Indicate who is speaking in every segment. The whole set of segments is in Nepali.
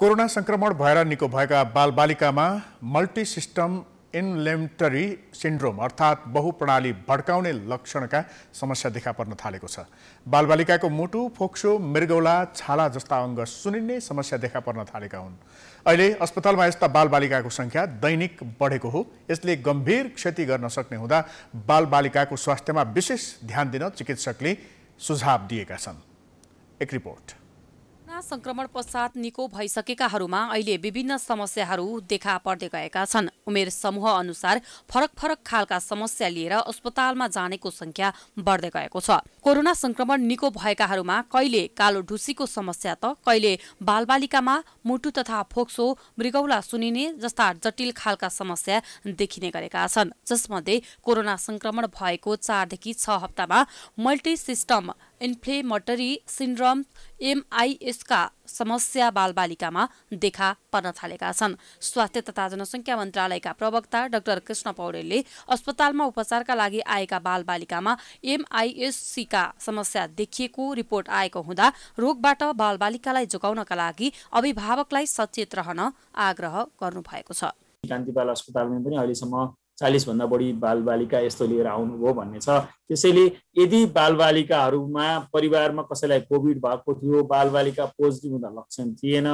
Speaker 1: कोरोना संक्रमण भएर निको भएका बालबालिकामा मल्टिसिस्टम इन्लेमटरी सिन्ड्रोम अर्थात् बहुप्रणाली भड्काउने लक्षणका समस्या देखा पर्न थालेको छ बालबालिकाको मुटु फोक्सो मृगौला छाला जस्ता अङ्ग सुनिन्ने समस्या देखा पर्न थालेका हुन् अहिले अस्पतालमा यस्ता बालबालिकाको सङ्ख्या दैनिक बढेको हो यसले गम्भीर क्षति गर्न सक्ने हुँदा बालबालिकाको स्वास्थ्यमा विशेष ध्यान दिन चिकित्सकले सुझाव दिएका छन् एक रिपोर्ट
Speaker 2: कोरोना संक्रमण पश्चात निको भइसकेकाहरूमा अहिले विभिन्न समस्याहरू देखा पर्दै गएका छन् उमेर समूह अनुसार फरक फरक खालका समस्या लिएर अस्पतालमा जानेको संख्या बढ्दै गएको छ कोरोना संक्रमण निको भएकाहरूमा कहिले कालो ढुसीको समस्या त कहिले बालबालिकामा मुटु तथा फोक्सो मृगौला सुनिने जस्ता जटिल खालका समस्या देखिने गरेका छन् जसमध्ये कोरोना संक्रमण भएको चारदेखि छ हप्तामा मल्टी सिस्टम इन्फ्लेमटरी सिन्ड्रम एमआइएसका समस्या बालबालिकामा देखा पर्न थालेका छन् स्वास्थ्य तथा जनसङ्ख्या मन्त्रालयका प्रवक्ता डाक्टर कृष्ण पौडेलले अस्पतालमा उपचारका लागि आएका बालबालिकामा एमआइएससीका समस्या देखिएको रिपोर्ट आएको हुँदा रोगबाट बालबालिकालाई जोगाउनका लागि अभिभावकलाई सचेत रहन आग्रह गर्नुभएको छ
Speaker 3: कान्तिपाल अस्पतालमा पनि अहिलेसम्म चालिसभन्दा बढी बालबालिका यस्तो लिएर आउनुभयो भन्ने छ त्यसैले यदि बालबालिकाहरूमा परिवारमा कसैलाई कोभिड भएको थियो बालबालिका पोजिटिभ हुँदा लक्षण थिएन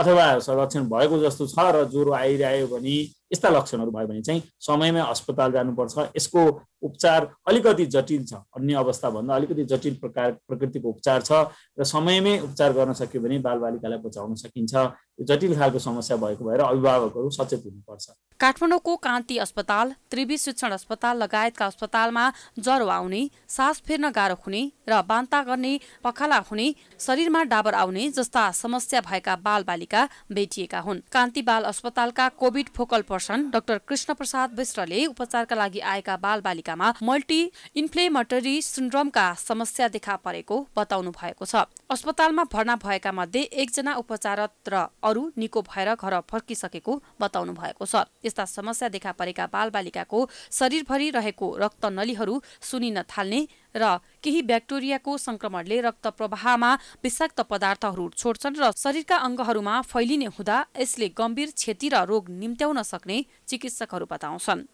Speaker 3: अथवा लक्षण भएको जस्तो छ र ज्वरो आइरह्यो भने यस्ता लक्षणहरू भयो भने चाहिँ समयमै अस्पताल जानुपर्छ यसको उपचार अलिकति जटिल छ अन्य अवस्थाभन्दा अलिकति जटिल प्रकार प्रकृतिको उपचार छ र समयमै उपचार गर्न सक्यो भने बालबालिकालाई बचाउन सकिन्छ यो जटिल खालको समस्या भएको भएर अभिभावकहरू सचेत हुनुपर्छ
Speaker 2: काठमाडौँको कान्ति अस्पताल त्रिवी शिक्षण अस्पताल लगायतका अस्पतालमा ज्वरो आउने सास फेर्न गाह्रो हुने र बान्ता गर्ने पखाला हुने शरीरमा डाबर आउने जस्ता समस्या भएका बालबालिका भेटिएका हुन् कान्ति बाल अस्पतालका covid focal person doctor Krishna Prasad विष्टले उपचारका लागि आएका बालबालिकामा मल्टी इन्फ्लेमटरी सिन्ड्रोमका समस्या देखा परेको बताउनु भएको छ अस्पतालमा भर्ना भएका मध्ये एकजना उपचारत र अरू निको भएर घर फर्किसकेको बताउनु भएको छ यस्ता समस्या देखा परेका बालबालिकाको शरीरभरि रहेको रक्त नलीहरू सुनिन थाल्ने र केही ब्याक्टेरियाको संक्रमणले रक्त प्रवाहमा विषाक्त पदार्थहरू छोड्छन् र शरीरका अङ्गहरूमा फैलिने हुँदा यसले गम्भीर क्षति र रोग निम्त्याउन सक्ने चिकित्सकहरू बताउँछन्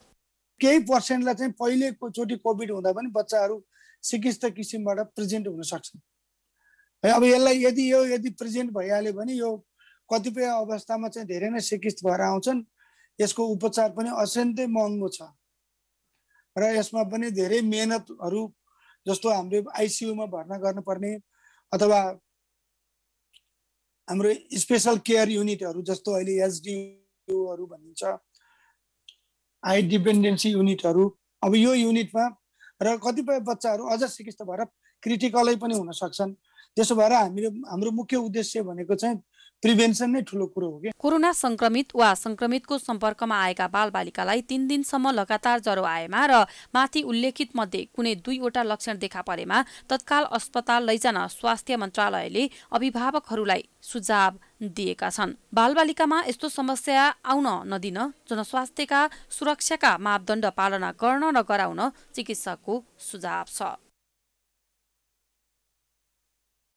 Speaker 4: केही पर्सेन्टलाई चाहिँ चोटि कोभिड हुँदा पनि बच्चाहरू सिकिस्त किसिमबाट प्रेजेन्ट हुन सक्छन् है अब यसलाई यदि यो यदि प्रेजेन्ट भइहाल्यो भने यो कतिपय अवस्थामा चाहिँ धेरै नै सिकिस्त भएर आउँछन् यसको उपचार पनि अत्यन्तै महँगो छ र यसमा पनि धेरै मेहनतहरू जस्तो हाम्रो आइसियुमा भर्ना गर्नुपर्ने अथवा हाम्रो स्पेसल केयर युनिटहरू जस्तो अहिले एसडियुहरू भनिन्छ हाई डिपेन्डेन्सी युनिटहरू अब यो युनिटमा र कतिपय बच्चाहरू अझ सिकिस्त भएर क्रिटिकलै पनि हुन सक्छन् त्यसो भएर हामीले हाम्रो मुख्य उद्देश्य भनेको चाहिँ प्रिभेन्सन नै ठुलो कुरो हो कि
Speaker 2: कोरोना संक्रमित वा संक्रमितको सम्पर्कमा आएका बालबालिकालाई तीन दिनसम्म लगातार ज्वरो आएमा र माथि उल्लेखित मध्ये कुनै दुईवटा लक्षण देखा परेमा तत्काल अस्पताल लैजान स्वास्थ्य मन्त्रालयले अभिभावकहरूलाई सुझाव दिएका छन् बालबालिकामा यस्तो समस्या आउन नदिन जनस्वास्थ्यका सुरक्षाका मापदण्ड पालना गर्न र चिकित्सकको सुझाव छ